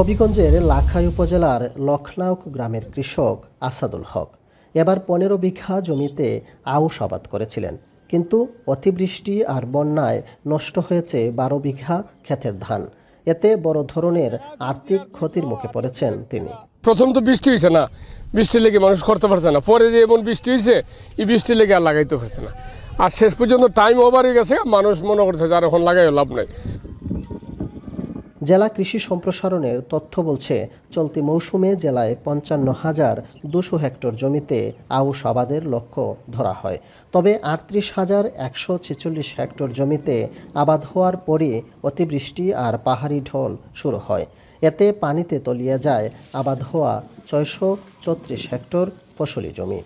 হবিগঞ্জের লাখাই উপজেলার লখনাউক গ্রামের কৃষক আসাদুল হক এবার পনেরো বিঘা জমিতে আউশ আবাদ করেছিলেন কিন্তু অতিবৃষ্টি আর বন্যায় নষ্ট হয়েছে বারো বিঘা ক্ষেতের ধান এতে বড় ধরনের আর্থিক ক্ষতির মুখে পড়েছেন তিনি প্রথম তো বৃষ্টি হয়েছে না বৃষ্টি লেগে মানুষ করতে পারছে না পরে যে এমন বৃষ্টি হয়েছে এই বৃষ্টি লেগে আর লাগাইতে পারছে না আর শেষ পর্যন্ত টাইম ওভার হয়ে গেছে মানুষ মনে করছে যে আর এখন লাগাই লাভ নাই জেলা কৃষি সম্প্রসারণের তথ্য বলছে চলতি মৌসুমে জেলায় পঞ্চান্ন হাজার দুশো হেক্টর জমিতে আউশ আবাদের লক্ষ্য ধরা হয় তবে আটত্রিশ হাজার একশো ছেচল্লিশ হেক্টর জমিতে আবাদ হওয়ার পরে অতিবৃষ্টি আর পাহাড়ি ঢল শুরু হয় এতে পানিতে তলিয়ে যায় আবাদ হওয়া ছয়শো চৌত্রিশ হেক্টর ফসলি জমি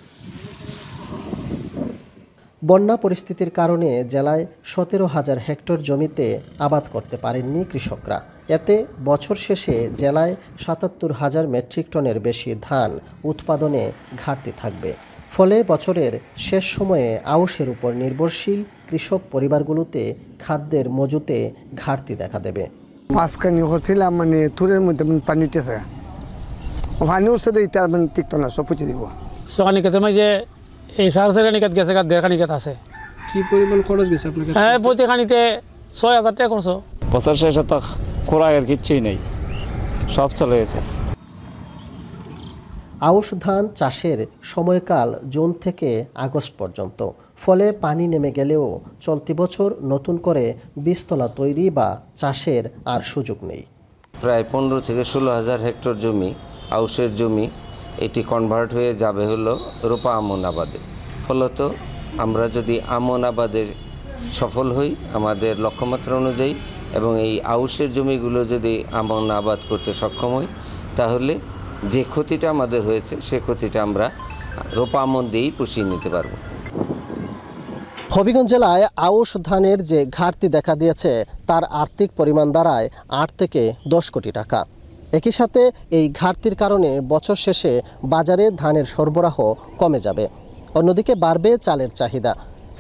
বন্যা পরিস্থিতির কারণে জেলায় সতেরো হাজার হেক্টর জমিতে আবাদ করতে পারেননি কৃষকরা এতে বছর শেষে জেলায় সাতাত্তর হাজার মেট্রিক টনের বেশি ধান উৎপাদনে ঘাটতি থাকবে ফলে বছরের শেষ সময়ে আউশের উপর নির্ভরশীল কৃষক পরিবারগুলোতে খাদ্যের মজুতে ঘাটতি দেখা দেবে পাঁচখানি হচ্ছিলাম মানে থুরের মধ্যে মানে পানি উঠেছে পানি উঠছে তো ইটা মানে না সব দিব সকালে এই সার সেখানিকাত গেছে কাত দেড়খানিকাত আছে কি পরিমাণ খরচ গেছে আপনাকে হ্যাঁ প্রতিখানিতে ছয় হাজার টাকা খরচ বছর শেষে তো এর কিচ্ছুই নেই সব চলে গেছে আউশ ধান চাষের সময়কাল জুন থেকে আগস্ট পর্যন্ত ফলে পানি নেমে গেলেও চলতি বছর নতুন করে বীজতলা তৈরি বা চাষের আর সুযোগ নেই প্রায় পনেরো থেকে ষোলো হাজার হেক্টর জমি আউশের জমি এটি কনভার্ট হয়ে যাবে হলো রোপা আমনাবাদে ফলত আমরা যদি আমনাবাদের সফল হই আমাদের লক্ষ্যমাত্রা অনুযায়ী এবং এই আউসের জমিগুলো যদি আমন আবাদ করতে সক্ষম হই তাহলে যে ক্ষতিটা আমাদের হয়েছে সে ক্ষতিটা আমরা রোপা আমন দিয়েই পুষিয়ে নিতে পারবো হবিগঞ্জ জেলায় আউশ ধানের যে ঘাটতি দেখা দিয়েছে তার আর্থিক পরিমাণ দাঁড়ায় আট থেকে দশ কোটি টাকা একই সাথে এই ঘাটতির কারণে বছর শেষে বাজারে ধানের সরবরাহ কমে যাবে অন্যদিকে বাড়বে চালের চাহিদা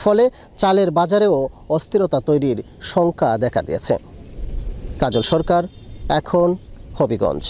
ফলে চালের বাজারেও অস্থিরতা তৈরির শঙ্কা দেখা দিয়েছে কাজল সরকার এখন হবিগঞ্জ